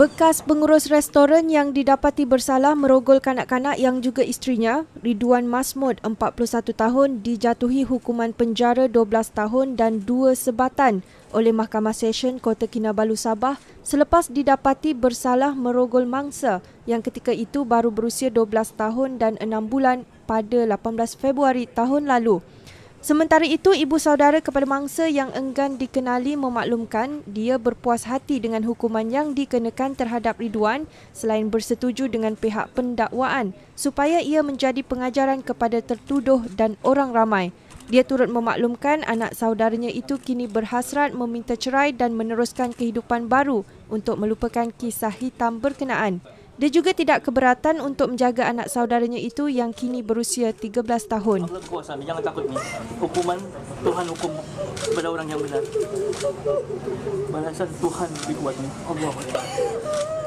Bekas pengurus restoran yang didapati bersalah merogol kanak-kanak yang juga istrinya, Ridwan Masmud, 41 tahun, dijatuhi hukuman penjara 12 tahun dan dua sebatan oleh Mahkamah Session Kota Kinabalu Sabah selepas didapati bersalah merogol mangsa yang ketika itu baru berusia 12 tahun dan 6 bulan pada 18 Februari tahun lalu. Sementara itu, ibu saudara kepada mangsa yang enggan dikenali memaklumkan dia berpuas hati dengan hukuman yang dikenakan terhadap Ridwan selain bersetuju dengan pihak pendakwaan supaya ia menjadi pengajaran kepada tertuduh dan orang ramai. Dia turut memaklumkan anak saudaranya itu kini berhasrat meminta cerai dan meneruskan kehidupan baru untuk melupakan kisah hitam berkenaan. Dia juga tidak keberatan untuk menjaga anak saudaranya itu yang kini berusia 13 tahun. kuasa, jangan takut ni. Hukuman Tuhan hukum kepada orang yang benar. Balasan Tuhan lebih kuat ni. Allah.